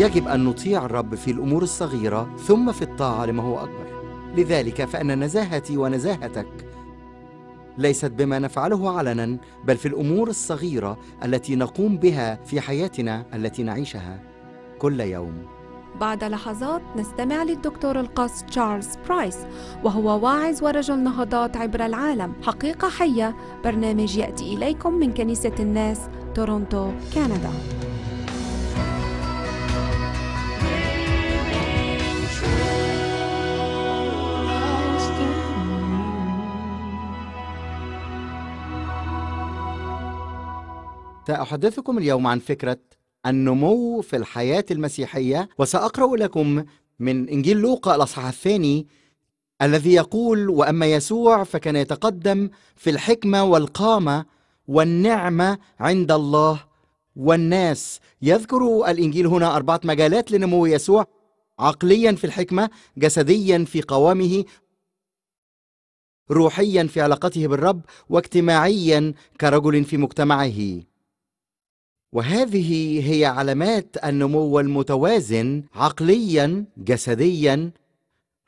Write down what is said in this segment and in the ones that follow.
يجب أن نطيع الرب في الأمور الصغيرة ثم في الطاعة لما هو أكبر لذلك فأن نزاهتي ونزاهتك ليست بما نفعله علنا بل في الأمور الصغيرة التي نقوم بها في حياتنا التي نعيشها كل يوم بعد لحظات نستمع للدكتور القاص تشارلز برايس وهو واعظ ورجل نهضات عبر العالم حقيقة حية برنامج يأتي إليكم من كنيسة الناس تورونتو كندا سأحدثكم اليوم عن فكرة النمو في الحياة المسيحية وسأقرأ لكم من إنجيل لوقا الأصحاح الثاني الذي يقول وأما يسوع فكان يتقدم في الحكمة والقامة والنعمة عند الله والناس يذكر الإنجيل هنا أربعة مجالات لنمو يسوع عقليا في الحكمة جسديا في قوامه روحيا في علاقته بالرب واجتماعيا كرجل في مجتمعه وهذه هي علامات النمو المتوازن عقليا جسديا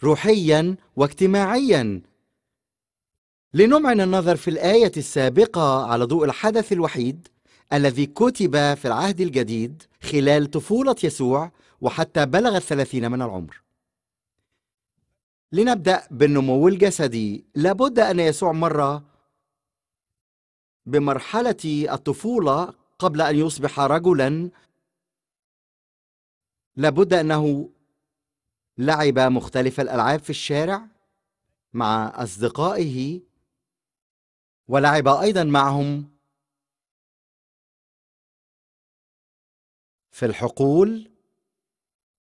روحيا واجتماعيا لنمعن النظر في الآية السابقة على ضوء الحدث الوحيد الذي كتب في العهد الجديد خلال طفولة يسوع وحتى بلغ الثلاثين من العمر لنبدأ بالنمو الجسدي لابد أن يسوع مر بمرحلة الطفولة قبل أن يصبح رجلا لابد أنه لعب مختلف الألعاب في الشارع مع أصدقائه ولعب أيضا معهم في الحقول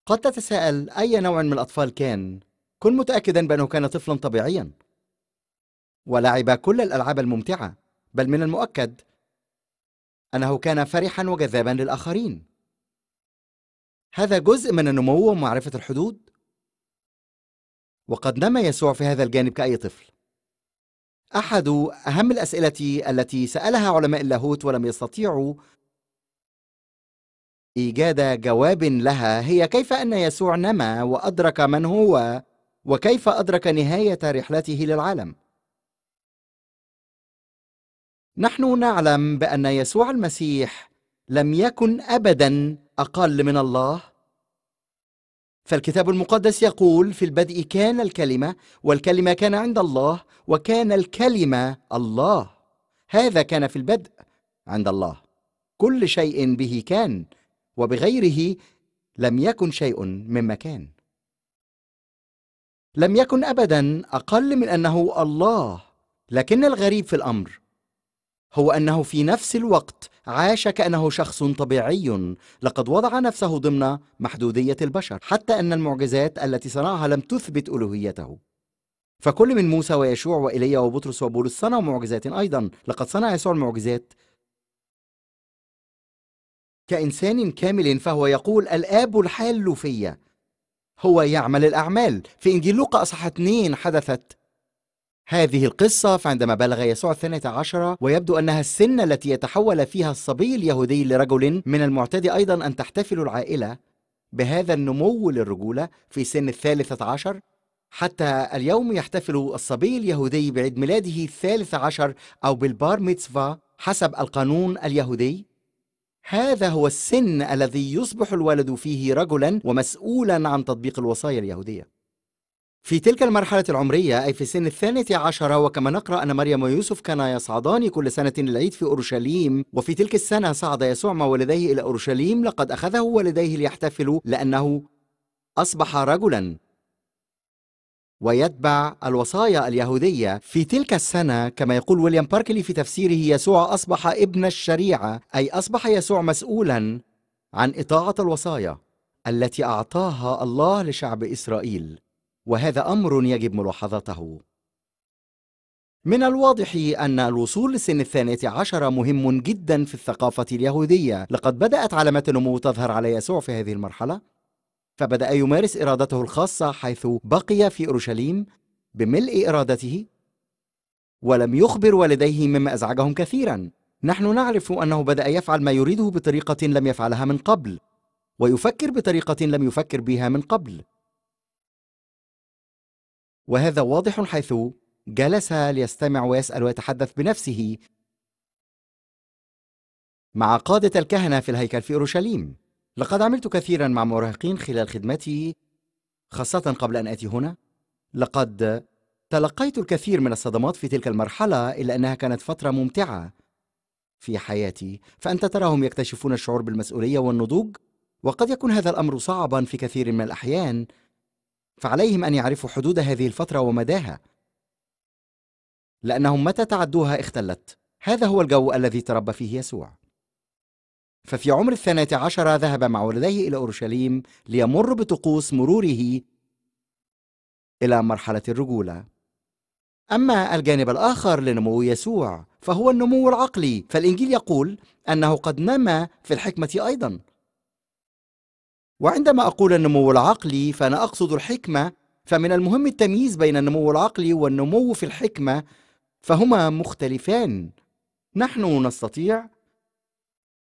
قد تتساءل أي نوع من الأطفال كان كن متأكدا بأنه كان طفلا طبيعيا ولعب كل الألعاب الممتعة بل من المؤكد أنه كان فرحا وجذابا للآخرين هذا جزء من النمو ومعرفة الحدود وقد نما يسوع في هذا الجانب كأي طفل أحد أهم الأسئلة التي سألها علماء اللاهوت ولم يستطيعوا إيجاد جواب لها هي كيف أن يسوع نما وأدرك من هو وكيف أدرك نهاية رحلته للعالم نحن نعلم بأن يسوع المسيح لم يكن أبدا أقل من الله فالكتاب المقدس يقول في البدء كان الكلمة والكلمة كان عند الله وكان الكلمة الله هذا كان في البدء عند الله كل شيء به كان وبغيره لم يكن شيء مما كان لم يكن أبدا أقل من أنه الله لكن الغريب في الأمر هو أنه في نفس الوقت عاش كأنه شخص طبيعي لقد وضع نفسه ضمن محدودية البشر حتى أن المعجزات التي صنعها لم تثبت ألوهيته فكل من موسى ويشوع وإيليا وبطرس وبولس صنعوا معجزات أيضا لقد صنع يسوع المعجزات كإنسان كامل فهو يقول الآب الحال فيّ هو يعمل الأعمال في إنجيل لوقا أصحى 2 حدثت هذه القصة فعندما بلغ يسوع الثانية عشرة ويبدو أنها السن التي يتحول فيها الصبي اليهودي لرجل من المعتاد أيضا أن تحتفل العائلة بهذا النمو للرجولة في سن الثالثة عشر حتى اليوم يحتفل الصبي اليهودي بعيد ميلاده الثالث عشر أو بالبار ميتسفا حسب القانون اليهودي هذا هو السن الذي يصبح الولد فيه رجلا ومسؤولا عن تطبيق الوصايا اليهوديه في تلك المرحلة العمرية أي في سن الثانية عشرة وكما نقرأ أن مريم ويوسف كانا يصعدان كل سنة للعيد في أورشليم وفي تلك السنة صعد يسوع مع والديه إلى أورشليم لقد أخذه والديه ليحتفلوا لأنه أصبح رجلا ويتبع الوصايا اليهودية في تلك السنة كما يقول ويليام باركلي في تفسيره يسوع أصبح ابن الشريعة أي أصبح يسوع مسؤولا عن إطاعة الوصايا التي أعطاها الله لشعب إسرائيل وهذا أمر يجب ملاحظته من الواضح أن الوصول لسن الثانية عشر مهم جدا في الثقافة اليهودية لقد بدأت علامات النمو تظهر على يسوع في هذه المرحلة فبدأ يمارس إرادته الخاصة حيث بقي في أورشليم بملء إرادته ولم يخبر والديه مما أزعجهم كثيرا نحن نعرف أنه بدأ يفعل ما يريده بطريقة لم يفعلها من قبل ويفكر بطريقة لم يفكر بها من قبل وهذا واضح حيث جلس ليستمع ويسأل ويتحدث بنفسه مع قادة الكهنة في الهيكل في أورشليم لقد عملت كثيرا مع مراهقين خلال خدمتي خاصة قبل أن آتي هنا لقد تلقيت الكثير من الصدمات في تلك المرحلة إلا أنها كانت فترة ممتعة في حياتي فأنت تراهم يكتشفون الشعور بالمسؤولية والنضوج وقد يكون هذا الأمر صعبا في كثير من الأحيان فعليهم أن يعرفوا حدود هذه الفترة ومداها لأنهم متى تعدوها اختلت هذا هو الجو الذي تربى فيه يسوع ففي عمر الثانية عشرة ذهب مع ولديه إلى أورشليم ليمر بطقوس مروره إلى مرحلة الرجولة أما الجانب الآخر لنمو يسوع فهو النمو العقلي فالإنجيل يقول أنه قد نما في الحكمة أيضا وعندما أقول النمو العقلي فأنا أقصد الحكمة فمن المهم التمييز بين النمو العقلي والنمو في الحكمة فهما مختلفان نحن نستطيع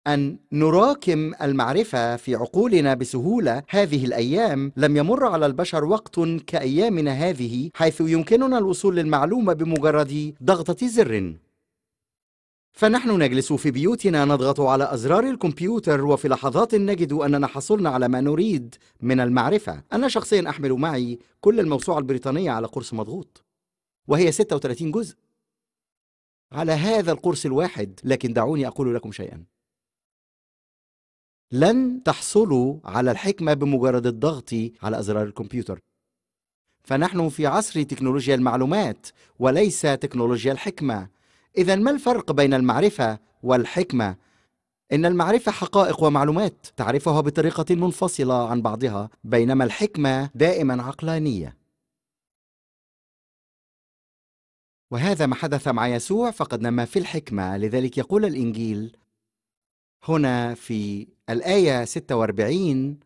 أن نراكم المعرفة في عقولنا بسهولة هذه الأيام لم يمر على البشر وقت كأيامنا هذه حيث يمكننا الوصول للمعلومة بمجرد ضغطة زر فنحن نجلس في بيوتنا نضغط على أزرار الكمبيوتر وفي لحظات نجد أننا حصلنا على ما نريد من المعرفة أنا شخصيا أحمل معي كل الموسوعة البريطانية على قرص مضغوط وهي 36 جزء على هذا القرص الواحد لكن دعوني أقول لكم شيئا لن تحصلوا على الحكمة بمجرد الضغط على أزرار الكمبيوتر فنحن في عصر تكنولوجيا المعلومات وليس تكنولوجيا الحكمة إذا ما الفرق بين المعرفة والحكمة؟ إن المعرفة حقائق ومعلومات تعرفها بطريقة منفصلة عن بعضها، بينما الحكمة دائما عقلانية. وهذا ما حدث مع يسوع فقد نما في الحكمة، لذلك يقول الإنجيل هنا في الآية 46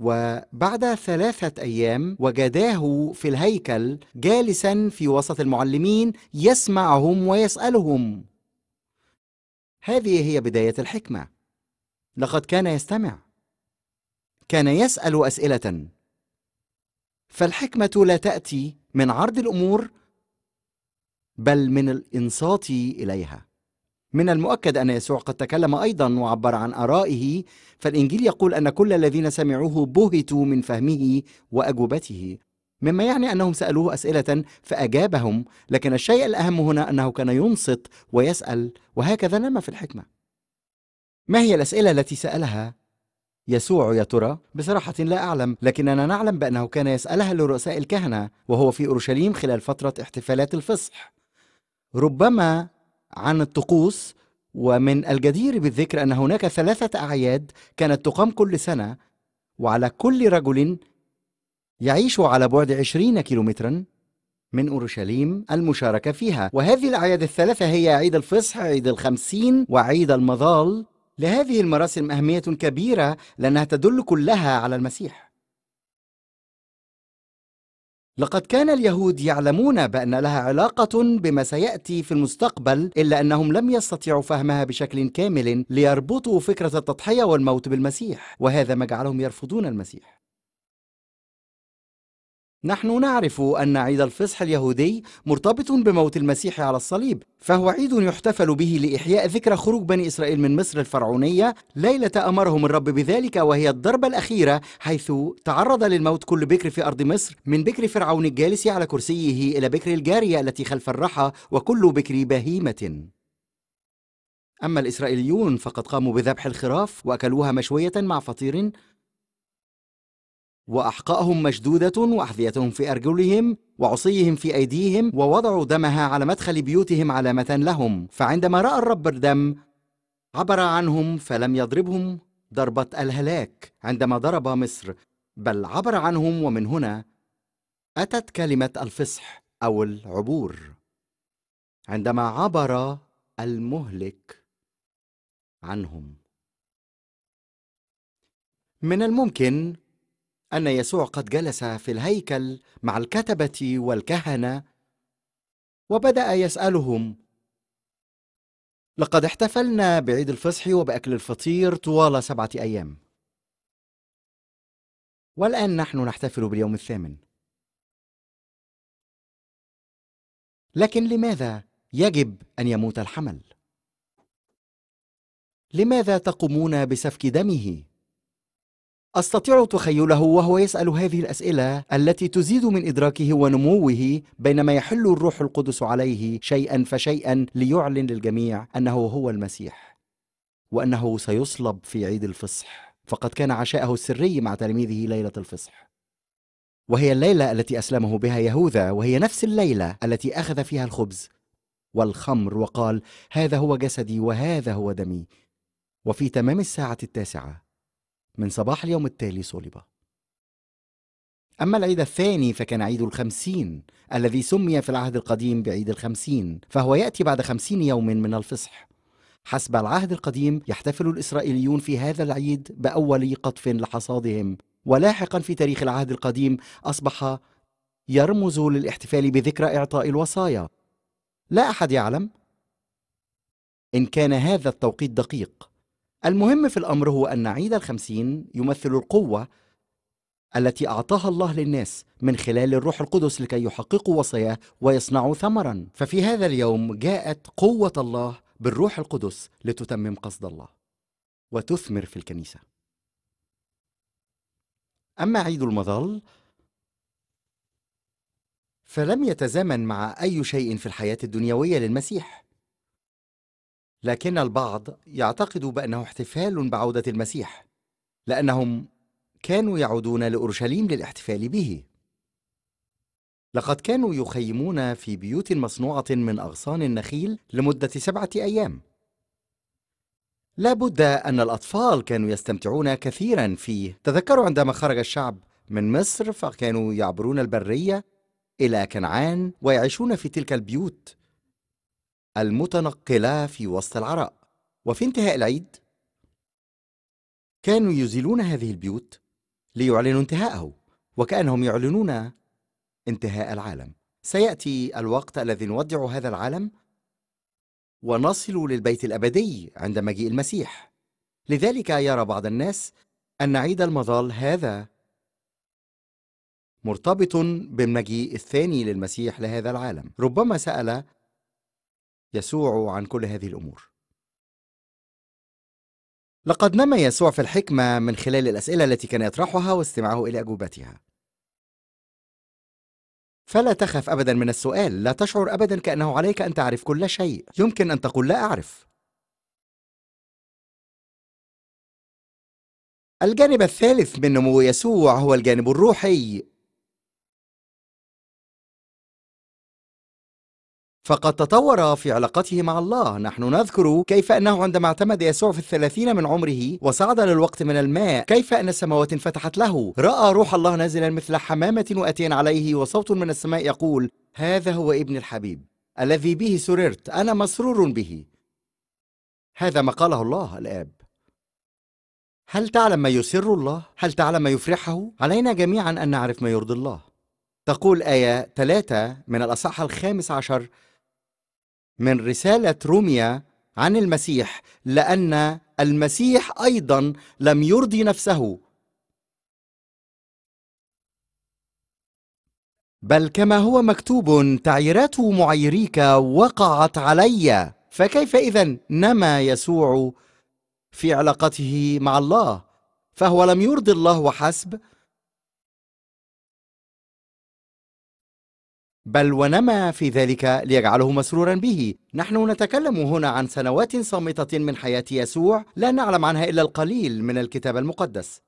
وبعد ثلاثة أيام وجداه في الهيكل جالسا في وسط المعلمين يسمعهم ويسألهم هذه هي بداية الحكمة لقد كان يستمع كان يسأل أسئلة فالحكمة لا تأتي من عرض الأمور بل من الإنصات إليها من المؤكد أن يسوع قد تكلم أيضا وعبر عن آرائه فالإنجيل يقول أن كل الذين سمعوه بهتوا من فهمه وأجوبته مما يعني أنهم سألوه أسئلة فأجابهم لكن الشيء الأهم هنا أنه كان ينصت ويسأل وهكذا نما في الحكمة ما هي الأسئلة التي سألها يسوع يا ترى؟ بصراحة لا أعلم، لكننا نعلم بأنه كان يسألها لرؤساء الكهنة وهو في أورشليم خلال فترة احتفالات الفصح. ربما عن الطقوس ومن الجدير بالذكر أن هناك ثلاثة أعياد كانت تقام كل سنة وعلى كل رجل يعيش على بعد عشرين كيلومترا من أورشليم المشاركة فيها وهذه الأعياد الثلاثة هي عيد الفصح عيد الخمسين وعيد المظال لهذه المراسم أهمية كبيرة لأنها تدل كلها على المسيح لقد كان اليهود يعلمون بأن لها علاقة بما سيأتي في المستقبل إلا أنهم لم يستطيعوا فهمها بشكل كامل ليربطوا فكرة التضحية والموت بالمسيح وهذا ما جعلهم يرفضون المسيح نحن نعرف أن عيد الفصح اليهودي مرتبط بموت المسيح على الصليب فهو عيد يحتفل به لإحياء ذكرى خروج بني إسرائيل من مصر الفرعونية ليلة أمرهم الرب بذلك وهي الضربة الأخيرة حيث تعرض للموت كل بكر في أرض مصر من بكر فرعون الجالس على كرسيه إلى بكر الجارية التي خلف الرحى وكل بكر بهيمة أما الإسرائيليون فقد قاموا بذبح الخراف وأكلوها مشوية مع فطير وأحقائهم مشدودة وأحذيتهم في أرجلهم وعصيهم في أيديهم ووضعوا دمها على مدخل بيوتهم علامة لهم فعندما رأى الرب الدم عبر عنهم فلم يضربهم ضربة الهلاك عندما ضرب مصر بل عبر عنهم ومن هنا أتت كلمة الفصح أو العبور عندما عبر المهلك عنهم من الممكن أن يسوع قد جلس في الهيكل مع الكتبة والكهنة وبدأ يسألهم لقد احتفلنا بعيد الفصح وبأكل الفطير طوال سبعة أيام والآن نحن نحتفل باليوم الثامن لكن لماذا يجب أن يموت الحمل؟ لماذا تقومون بسفك دمه؟ أستطيع تخيله وهو يسأل هذه الأسئلة التي تزيد من إدراكه ونموه بينما يحل الروح القدس عليه شيئا فشيئا ليعلن للجميع أنه هو المسيح وأنه سيصلب في عيد الفصح فقد كان عشاءه السري مع تلاميذه ليلة الفصح وهي الليلة التي أسلمه بها يهوذا وهي نفس الليلة التي أخذ فيها الخبز والخمر وقال هذا هو جسدي وهذا هو دمي وفي تمام الساعة التاسعة من صباح اليوم التالي صلب أما العيد الثاني فكان عيد الخمسين الذي سمي في العهد القديم بعيد الخمسين فهو يأتي بعد خمسين يوم من الفصح حسب العهد القديم يحتفل الإسرائيليون في هذا العيد بأول قطف لحصادهم ولاحقا في تاريخ العهد القديم أصبح يرمز للاحتفال بذكرى إعطاء الوصايا لا أحد يعلم إن كان هذا التوقيت دقيق المهم في الأمر هو أن عيد الخمسين يمثل القوة التي أعطاها الله للناس من خلال الروح القدس لكي يحققوا وصاياه ويصنعوا ثمرا ففي هذا اليوم جاءت قوة الله بالروح القدس لتتمم قصد الله وتثمر في الكنيسة أما عيد المظل فلم يتزامن مع أي شيء في الحياة الدنيوية للمسيح لكن البعض يعتقد بأنه احتفال بعودة المسيح لأنهم كانوا يعودون لأورشليم للاحتفال به لقد كانوا يخيمون في بيوت مصنوعة من أغصان النخيل لمدة سبعة أيام لا بد أن الأطفال كانوا يستمتعون كثيرا فيه تذكروا عندما خرج الشعب من مصر فكانوا يعبرون البرية إلى كنعان ويعيشون في تلك البيوت المتنقلة في وسط العراء وفي انتهاء العيد كانوا يزيلون هذه البيوت ليعلنوا انتهاءه وكأنهم يعلنون انتهاء العالم سيأتي الوقت الذي نودع هذا العالم ونصل للبيت الأبدي عند مجيء المسيح لذلك يرى بعض الناس أن عيد المظال هذا مرتبط بالمجيء الثاني للمسيح لهذا العالم ربما سأل يسوع عن كل هذه الأمور لقد نمى يسوع في الحكمة من خلال الأسئلة التي كان يطرحها واستماعه إلى أجوبتها فلا تخف أبدا من السؤال لا تشعر أبدا كأنه عليك أن تعرف كل شيء يمكن أن تقول لا أعرف الجانب الثالث من نمو يسوع هو الجانب الروحي فقد تطور في علاقته مع الله نحن نذكر كيف أنه عندما اعتمد يسوع في الثلاثين من عمره وصعد للوقت من الماء كيف أن السماوات انفتحت له رأى روح الله نازلا مثل حمامة وأتيا عليه وصوت من السماء يقول هذا هو ابن الحبيب الذي به سررت أنا مسرور به هذا ما قاله الله الآب هل تعلم ما يسر الله؟ هل تعلم ما يفرحه؟ علينا جميعا أن نعرف ما يرضي الله تقول آية ثلاثة من الأصحاح الخامس عشر من رسالة روميا عن المسيح لأن المسيح أيضا لم يرضي نفسه بل كما هو مكتوب تعييرات معيريك وقعت علي فكيف إذا نما يسوع في علاقته مع الله فهو لم يرضي الله وحسب بل ونما في ذلك ليجعله مسرورا به نحن نتكلم هنا عن سنوات صامتة من حياة يسوع لا نعلم عنها إلا القليل من الكتاب المقدس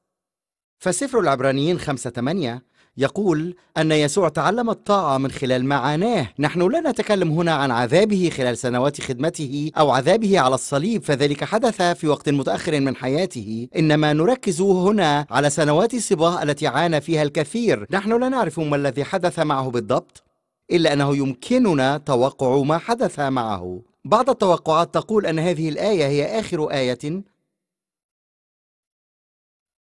فسفر العبرانيين 5 8 يقول أن يسوع تعلم الطاعة من خلال معاناه نحن لا نتكلم هنا عن عذابه خلال سنوات خدمته أو عذابه على الصليب فذلك حدث في وقت متأخر من حياته إنما نركز هنا على سنوات الصباه التي عانى فيها الكثير نحن لا نعرف ما الذي حدث معه بالضبط إلا أنه يمكننا توقع ما حدث معه بعض التوقعات تقول أن هذه الآية هي آخر آية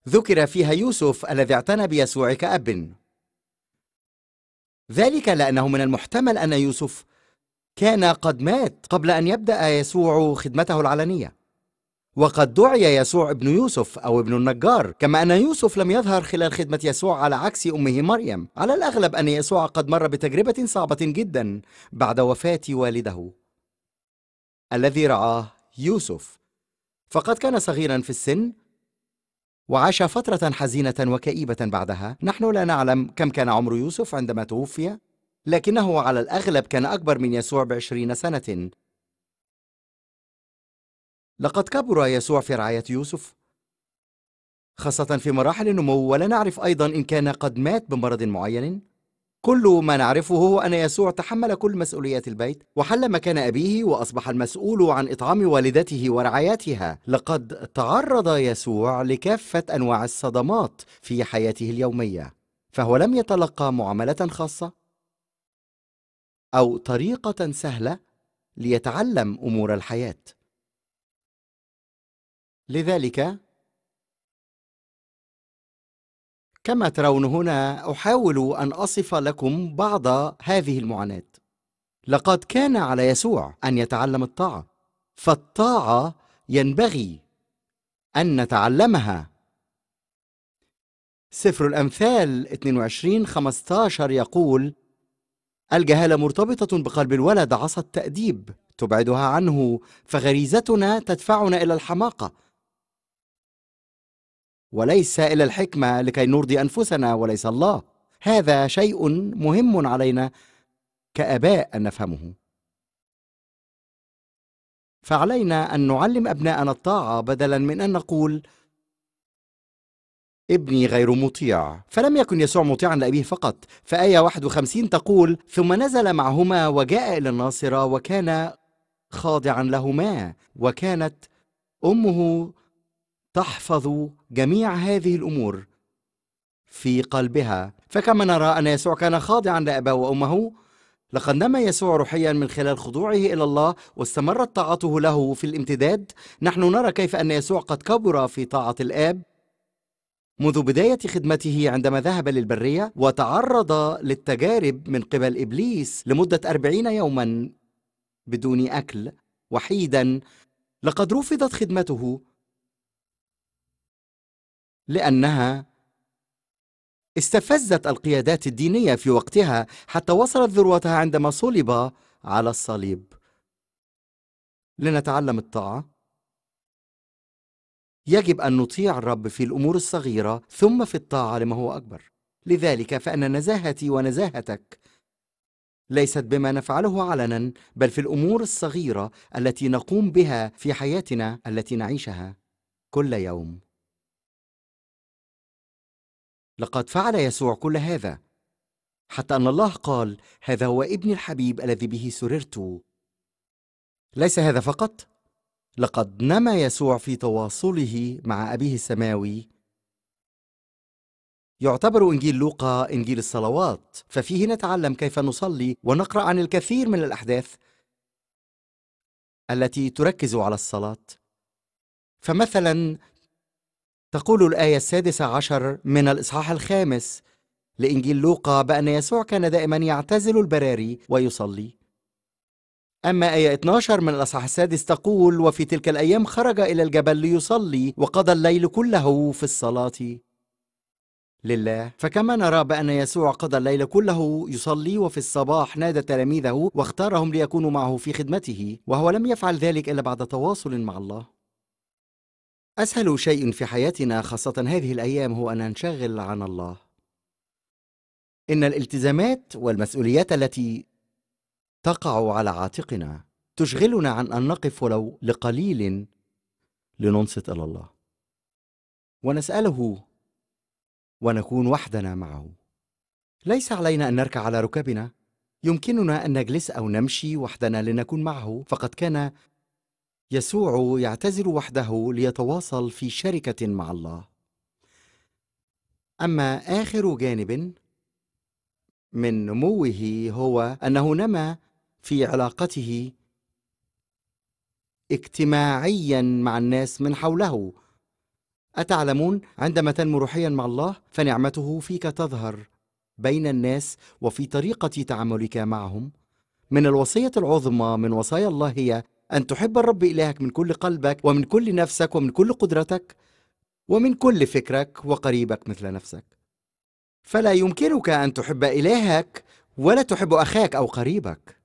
ذكر فيها يوسف الذي اعتنى بيسوع كأب ذلك لأنه من المحتمل أن يوسف كان قد مات قبل أن يبدأ يسوع خدمته العلنية وقد دعي يسوع ابن يوسف أو ابن النجار كما أن يوسف لم يظهر خلال خدمة يسوع على عكس أمه مريم على الأغلب أن يسوع قد مر بتجربة صعبة جدا بعد وفاة والده الذي رعاه يوسف فقد كان صغيرا في السن وعاش فترة حزينة وكئيبة بعدها نحن لا نعلم كم كان عمر يوسف عندما توفي لكنه على الأغلب كان أكبر من يسوع بعشرين سنة لقد كبر يسوع في رعاية يوسف خاصة في مراحل النمو ولا نعرف أيضا إن كان قد مات بمرض معين كل ما نعرفه هو أن يسوع تحمل كل مسؤوليات البيت وحل مكان أبيه وأصبح المسؤول عن إطعام والدته ورعايتها لقد تعرض يسوع لكافة أنواع الصدمات في حياته اليومية فهو لم يتلقى معاملة خاصة أو طريقة سهلة ليتعلم أمور الحياة لذلك كما ترون هنا أحاول أن أصف لكم بعض هذه المعاناة لقد كان على يسوع أن يتعلم الطاعة فالطاعة ينبغي أن نتعلمها سفر الأمثال 22 15 يقول الجهالة مرتبطة بقلب الولد عصى التأديب تبعدها عنه فغريزتنا تدفعنا إلى الحماقة وليس إلى الحكمة لكي نرضي أنفسنا وليس الله هذا شيء مهم علينا كآباء أن نفهمه فعلينا أن نعلم أبناءنا الطاعة بدلا من أن نقول ابني غير مطيع فلم يكن يسوع مطيعا لأبيه فقط فآية 51 تقول ثم نزل معهما وجاء إلى الناصرة وكان خاضعا لهما وكانت أمه تحفظ جميع هذه الأمور في قلبها فكما نرى أن يسوع كان خاضعا لأباه وأمه لقد نمى يسوع روحيا من خلال خضوعه إلى الله واستمرت طاعته له في الامتداد نحن نرى كيف أن يسوع قد كبر في طاعة الآب منذ بداية خدمته عندما ذهب للبرية وتعرض للتجارب من قبل إبليس لمدة أربعين يوما بدون أكل وحيدا لقد رفضت خدمته لأنها استفزت القيادات الدينية في وقتها حتى وصلت ذروتها عندما صلب على الصليب لنتعلم الطاعة يجب أن نطيع الرب في الأمور الصغيرة ثم في الطاعة لما هو أكبر لذلك فأن نزاهتي ونزاهتك ليست بما نفعله علنا بل في الأمور الصغيرة التي نقوم بها في حياتنا التي نعيشها كل يوم لقد فعل يسوع كل هذا حتى ان الله قال هذا هو ابني الحبيب الذي به سررت ليس هذا فقط لقد نما يسوع في تواصله مع ابيه السماوي يعتبر انجيل لوقا انجيل الصلوات ففيه نتعلم كيف نصلي ونقرا عن الكثير من الاحداث التي تركز على الصلاه فمثلا تقول الآية السادسة عشر من الإصحاح الخامس لإنجيل لوقا بأن يسوع كان دائما يعتزل البراري ويصلي أما آية 12 من الأصحاح السادس تقول وفي تلك الأيام خرج إلى الجبل ليصلي وقضى الليل كله في الصلاة لله فكما نرى بأن يسوع قضى الليل كله يصلي وفي الصباح نادى تلاميذه واختارهم ليكونوا معه في خدمته وهو لم يفعل ذلك إلا بعد تواصل مع الله أسهل شيء في حياتنا خاصة هذه الأيام هو أن ننشغل عن الله. إن الالتزامات والمسؤوليات التي تقع على عاتقنا تشغلنا عن أن نقف ولو لقليل لننصت إلى الله. ونسأله ونكون وحدنا معه. ليس علينا أن نركع على ركابنا، يمكننا أن نجلس أو نمشي وحدنا لنكون معه، فقد كان يسوع يعتذر وحده ليتواصل في شركة مع الله أما آخر جانب من نموه هو أنه نما في علاقته اجتماعيا مع الناس من حوله أتعلمون عندما تنمو روحيا مع الله فنعمته فيك تظهر بين الناس وفي طريقة تعاملك معهم من الوصية العظمى من وصايا الله هي أن تحب الرب إلهك من كل قلبك ومن كل نفسك ومن كل قدرتك ومن كل فكرك وقريبك مثل نفسك فلا يمكنك أن تحب إلهك ولا تحب أخاك أو قريبك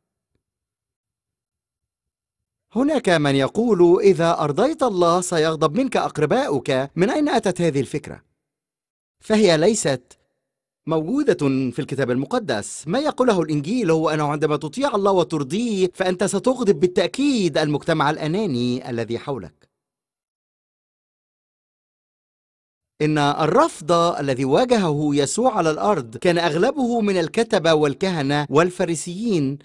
هناك من يقول إذا أرضيت الله سيغضب منك أقرباؤك من أين أتت هذه الفكرة؟ فهي ليست موجودة في الكتاب المقدس ما يقوله الإنجيل هو أنه عندما تطيع الله وترضيه فأنت ستغضب بالتأكيد المجتمع الأناني الذي حولك إن الرفض الذي واجهه يسوع على الأرض كان أغلبه من الكتبة والكهنة والفريسيين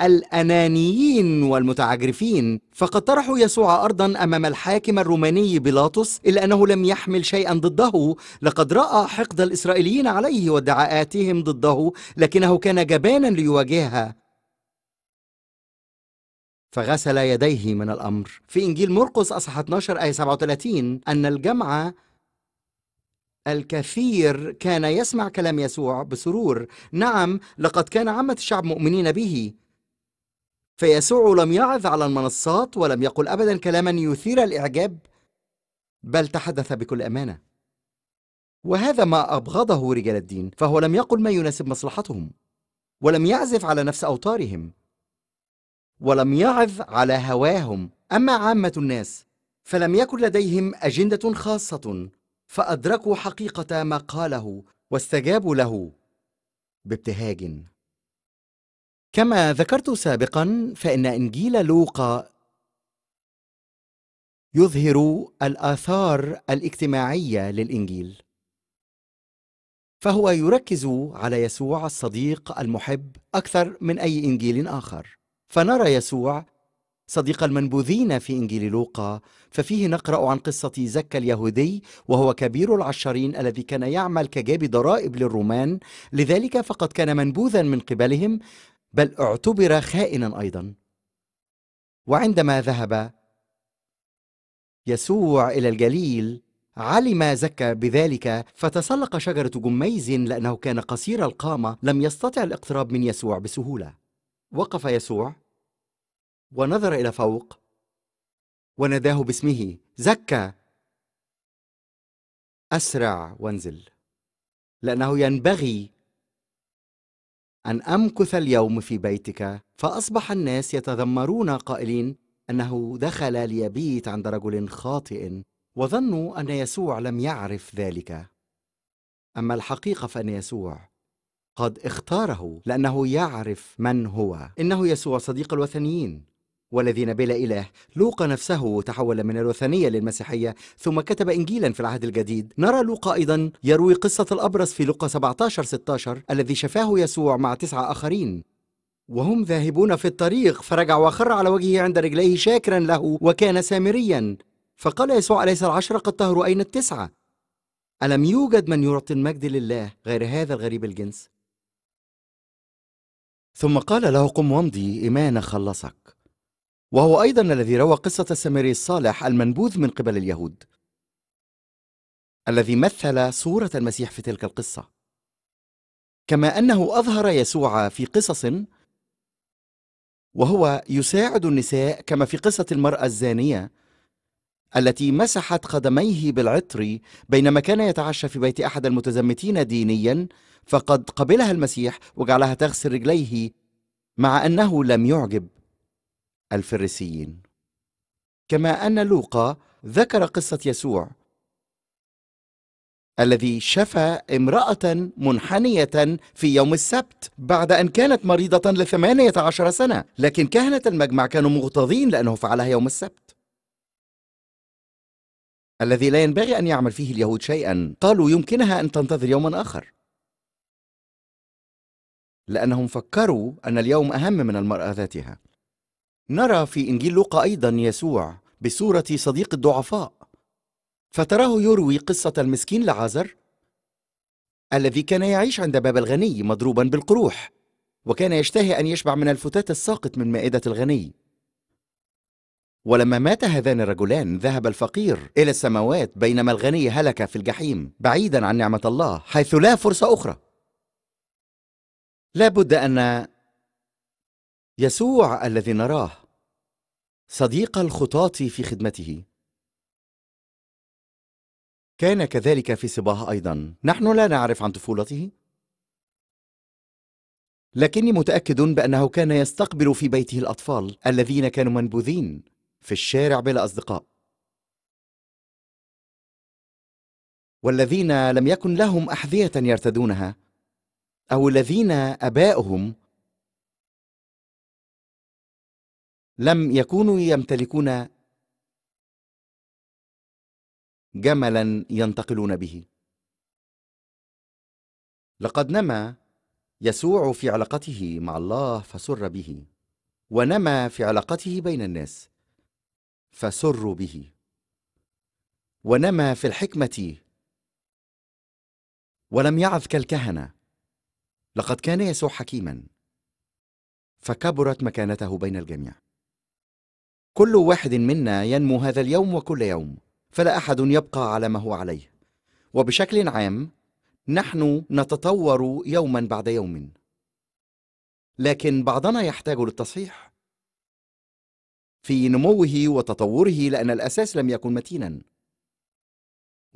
الأنانيين والمتعجرفين فقد طرحوا يسوع أرضا أمام الحاكم الروماني بيلاطس إلا أنه لم يحمل شيئا ضده لقد رأى حقد الإسرائيليين عليه وادعاءاتهم ضده لكنه كان جبانا ليواجهها فغسل يديه من الأمر في إنجيل مرقس أصحاح 12 آية 37 أن الجمعة الكثير كان يسمع كلام يسوع بسرور نعم لقد كان عامة الشعب مؤمنين به فيسوع لم يعظ على المنصات ولم يقل أبدا كلاما يثير الإعجاب بل تحدث بكل أمانة وهذا ما أبغضه رجال الدين فهو لم يقل ما يناسب مصلحتهم ولم يعزف على نفس أوتارهم ولم يعظ على هواهم أما عامة الناس فلم يكن لديهم أجندة خاصة فأدركوا حقيقة ما قاله واستجابوا له بابتهاج كما ذكرت سابقا فإن إنجيل لوقا يظهر الآثار الاجتماعية للإنجيل فهو يركز على يسوع الصديق المحب أكثر من أي إنجيل آخر فنرى يسوع صديق المنبوذين في إنجيل لوقا ففيه نقرأ عن قصة زكا اليهودي وهو كبير العشرين الذي كان يعمل كجاب ضرائب للرومان لذلك فقد كان منبوذا من قبلهم بل اعتبر خائنا ايضا وعندما ذهب يسوع الى الجليل علم زكى بذلك فتسلق شجره جميز لانه كان قصير القامه لم يستطع الاقتراب من يسوع بسهوله وقف يسوع ونظر الى فوق وناداه باسمه زكى اسرع وانزل لانه ينبغي أن أمكث اليوم في بيتك فأصبح الناس يتذمرون قائلين أنه دخل ليبيت عند رجل خاطئ وظنوا أن يسوع لم يعرف ذلك أما الحقيقة فأن يسوع قد اختاره لأنه يعرف من هو إنه يسوع صديق الوثنيين والذين بلا إله لوقا نفسه تحول من الوثنية للمسيحية ثم كتب إنجيلا في العهد الجديد نرى لوقا أيضا يروي قصة الأبرص في لوقا 17-16 الذي شفاه يسوع مع تسعة آخرين وهم ذاهبون في الطريق فرجع وخر على وجهه عند رجليه شاكرا له وكان سامريا فقال يسوع أليس العشرة قد طهروا أين التسعة؟ ألم يوجد من يعطي المجد لله غير هذا الغريب الجنس؟ ثم قال له قم وامضي إيمان خلصك وهو أيضا الذي روى قصة السامري الصالح المنبوذ من قبل اليهود الذي مثل صورة المسيح في تلك القصة كما أنه أظهر يسوع في قصص وهو يساعد النساء كما في قصة المرأة الزانية التي مسحت قدميه بالعطر بينما كان يتعشى في بيت أحد المتزمتين دينيا فقد قبلها المسيح وجعلها تغسل رجليه مع أنه لم يعجب الفريسيين كما أن لوقا ذكر قصة يسوع الذي شفى امرأة منحنية في يوم السبت بعد أن كانت مريضة لثمانية عشر سنة لكن كهنة المجمع كانوا مغتاظين لأنه فعلها يوم السبت الذي لا ينبغي أن يعمل فيه اليهود شيئا قالوا يمكنها أن تنتظر يوما آخر لأنهم فكروا أن اليوم أهم من المرأة ذاتها نرى في إنجيل لوقا أيضا يسوع بصورة صديق الضعفاء فتراه يروي قصة المسكين لعازر الذي كان يعيش عند باب الغني مضروبا بالقروح وكان يشتهي أن يشبع من الفتات الساقط من مائدة الغني ولما مات هذان الرجلان ذهب الفقير إلى السماوات بينما الغني هلك في الجحيم بعيدا عن نعمة الله حيث لا فرصة أخرى لا بد أن يسوع الذي نراه صديق الخطاة في خدمته كان كذلك في صباه أيضا نحن لا نعرف عن طفولته لكني متأكد بأنه كان يستقبل في بيته الأطفال الذين كانوا منبوذين في الشارع بلا أصدقاء والذين لم يكن لهم أحذية يرتدونها أو الذين أبائهم لم يكونوا يمتلكون جملا ينتقلون به لقد نما يسوع في علاقته مع الله فسر به ونما في علاقته بين الناس فسروا به ونما في الحكمه ولم يعظ كالكهنه لقد كان يسوع حكيما فكبرت مكانته بين الجميع كل واحد منا ينمو هذا اليوم وكل يوم فلا أحد يبقى على ما هو عليه وبشكل عام نحن نتطور يوما بعد يوم لكن بعضنا يحتاج للتصحيح في نموه وتطوره لأن الأساس لم يكن متينا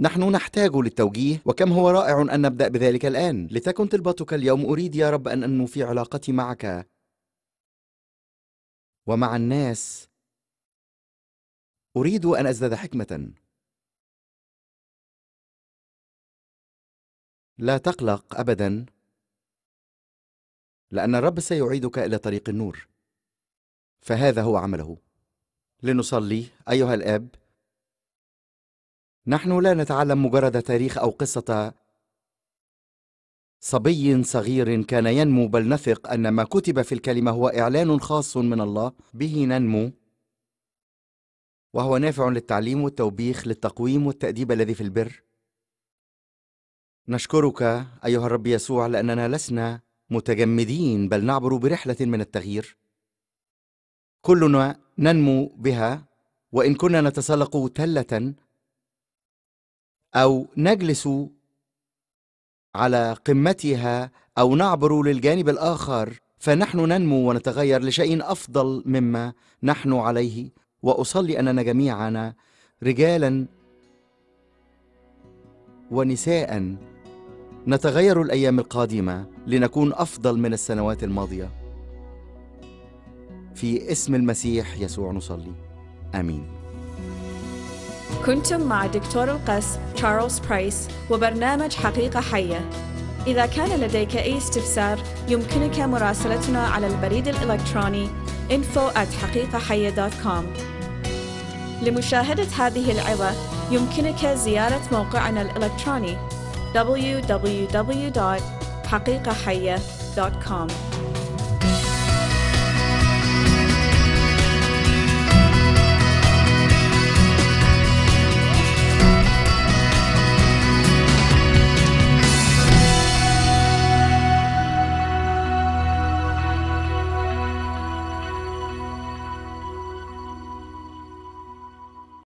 نحن نحتاج للتوجيه وكم هو رائع أن نبدأ بذلك الآن لتكن طلبتك اليوم أريد يا رب أن أنمو في علاقتي معك ومع الناس أريد أن أزداد حكمة. لا تقلق أبدا، لأن الرب سيعيدك إلى طريق النور. فهذا هو عمله. لنصلي أيها الآب، نحن لا نتعلم مجرد تاريخ أو قصة صبي صغير كان ينمو بل نثق أن ما كتب في الكلمة هو إعلان خاص من الله به ننمو وهو نافع للتعليم والتوبيخ للتقويم والتأديب الذي في البر نشكرك أيها الرب يسوع لأننا لسنا متجمدين بل نعبر برحلة من التغيير كلنا ننمو بها وإن كنا نتسلق تلة أو نجلس على قمتها أو نعبر للجانب الآخر فنحن ننمو ونتغير لشيء أفضل مما نحن عليه واصلي اننا جميعنا رجالا ونساء نتغير الايام القادمه لنكون افضل من السنوات الماضيه في اسم المسيح يسوع نصلي امين كنتم مع دكتور القس تشارلز برايس وبرنامج حقيقه حيه إذا كان لديك أي استفسار يمكنك مراسلتنا على البريد الإلكتروني info at حقيقةحية.com لمشاهدة هذه العظة يمكنك زيارة موقعنا الإلكتروني www.حقيقةحية.com